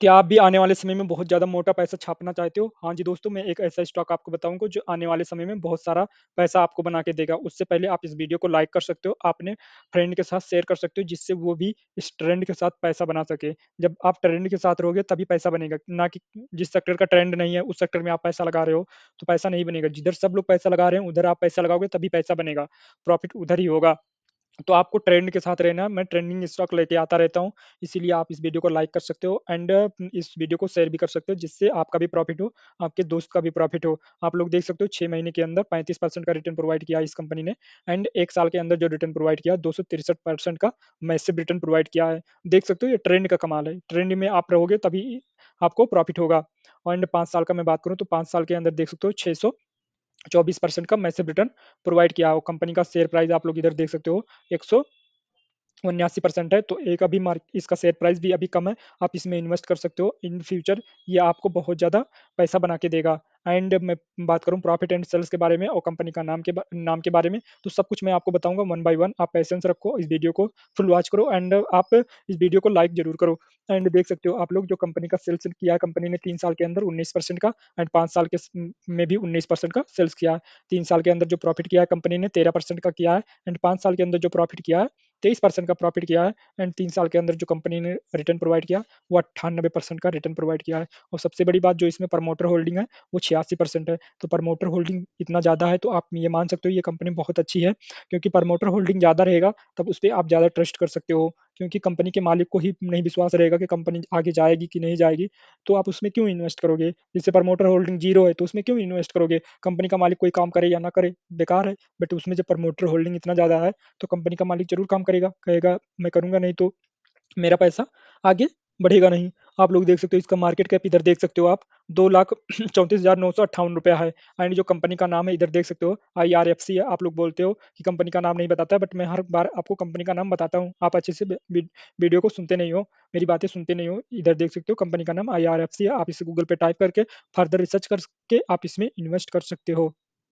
क्या आप भी आने वाले समय में बहुत ज़्यादा मोटा पैसा छापना चाहते हो? हाँ जी दोस्तों, मैं एक ऐसा स्टॉक आपको बताऊंगा जो आने वाले समय में बहुत सारा पैसा आपको बना के देगा। उससे पहले आप इस वीडियो को लाइक कर सकते हो, आपने फ्रेंड के साथ शेयर कर सकते हो जिससे वो भी इस ट्रेंड के साथ पैसा बना सके। जब आप ट्रेंड के साथ रहोगे तभी पैसा बनेगा, ना कि जिस सेक्टर का ट्रेंड नहीं है उस सेक्टर में आप पैसा लगा रहे हो तो पैसा नहीं बनेगा। जिधर सब लोग पैसा लगा रहे हैं उधर आप पैसा लगाओगे तभी पैसा बनेगा, प्रॉफिट उधर ही होगा। तो आपको ट्रेंड के साथ रहना मैं ट्रेंडिंग स्टॉक लेके आता रहता हूँ इसीलिए आप इस वीडियो को लाइक कर सकते हो एंड इस वीडियो को शेयर भी कर सकते हो जिससे आपका भी प्रॉफिट हो आपके दोस्त का भी प्रॉफिट हो आप लोग देख सकते हो छः महीने के अंदर पैंतीस परसेंट का रिटर्न प्रोवाइड किया इस कंपनी ने एंड एक साल के अंदर जो रिटर्न प्रोवाइड किया दो परसेंट का मैसेब रिटर्न प्रोवाइड किया है देख सकते हो ये ट्रेंड का कमाल है ट्रेंड में आप रहोगे तभी आपको प्रॉफिट होगा एंड पाँच साल का मैं बात करूँ तो पाँच साल के अंदर देख सकते हो छः चौबीस परसेंट का मैसेज रिटर्न प्रोवाइड किया हो कंपनी का शेयर प्राइस आप लोग इधर देख सकते हो एक सौ उन्यासी परसेंट है तो एक अभी मार्क इसका शेयर प्राइस भी अभी कम है आप इसमें इन्वेस्ट कर सकते हो इन फ्यूचर ये आपको बहुत ज़्यादा पैसा बना के देगा एंड मैं बात करूँ प्रॉफिट एंड सेल्स के बारे में और कंपनी का नाम के नाम के बारे में तो सब कुछ मैं आपको बताऊँगा वन बाई वन आप पैसेंस रखो इस वीडियो को फुल वॉच करो एंड आप इस वीडियो को लाइक जरूर करो एंड देख सकते हो आप लोग जो कंपनी का सेल्स किया कंपनी ने तीन साल के अंदर उन्नीस परसेंट का एंड पाँच साल के में भी उन्नीस परसेंट का सेल्स किया है तीन साल के अंदर जो प्रॉफिट किया है कंपनी ने तेरह परसेंट का किया है एंड पाँच साल के अंदर जो प्रॉफिट किया है तेईस परसेंट का प्रॉफिट किया है एंड तीन साल के अंदर जो कंपनी ने रिटर्न प्रोवाइड किया वो अट्ठानबे परसेंट का रिटर्न प्रोवाइड किया है और सबसे बड़ी बात जो इसमें प्रमोटर होल्डिंग है वो छियासी परसेंट है तो प्रमोटर होल्डिंग इतना ज़्यादा है तो आप ये मान सकते हो ये कंपनी बहुत अच्छी है क्योंकि प्रमोटर होल्डिंग ज़्यादा रहेगा तब उस पर आप ज़्यादा ट्रस्ट कर सकते हो क्योंकि कंपनी के मालिक को ही नहीं विश्वास रहेगा कि कंपनी आगे जाएगी कि नहीं जाएगी तो आप उसमें क्यों इन्वेस्ट करोगे जैसे प्रमोटर होल्डिंग जीरो है तो उसमें क्यों इन्वेस्ट करोगे कंपनी का मालिक कोई काम करे या ना करे बेकार है बट उसमें जब प्रमोटर होल्डिंग इतना ज़्यादा है तो कंपनी का मालिक जरूर काम करेगा कहेगा मैं करूँगा नहीं तो मेरा पैसा आगे बढ़ेगा नहीं आप लोग देख सकते हो इसका मार्केट कैप इधर देख सकते हो आप दो लाख चौंतीस हजार नौ सौ अट्ठावन रुपया है एंड जो कंपनी का नाम है इधर देख सकते हो आई आर एफ सी है आप लोग बोलते हो कि कंपनी का नाम नहीं बताता बट मैं हर बार आपको कंपनी का नाम बताता हूँ आप अच्छे से वीडियो को सुनते नहीं हो मेरी बातें सुनते नहीं हो इधर देख सकते हो कंपनी का नाम आई आर एफ सी है आप इसे गूगल पे टाइप करके फर्दर रिसर्च करके आप इसमें इन्वेस्ट कर सकते हो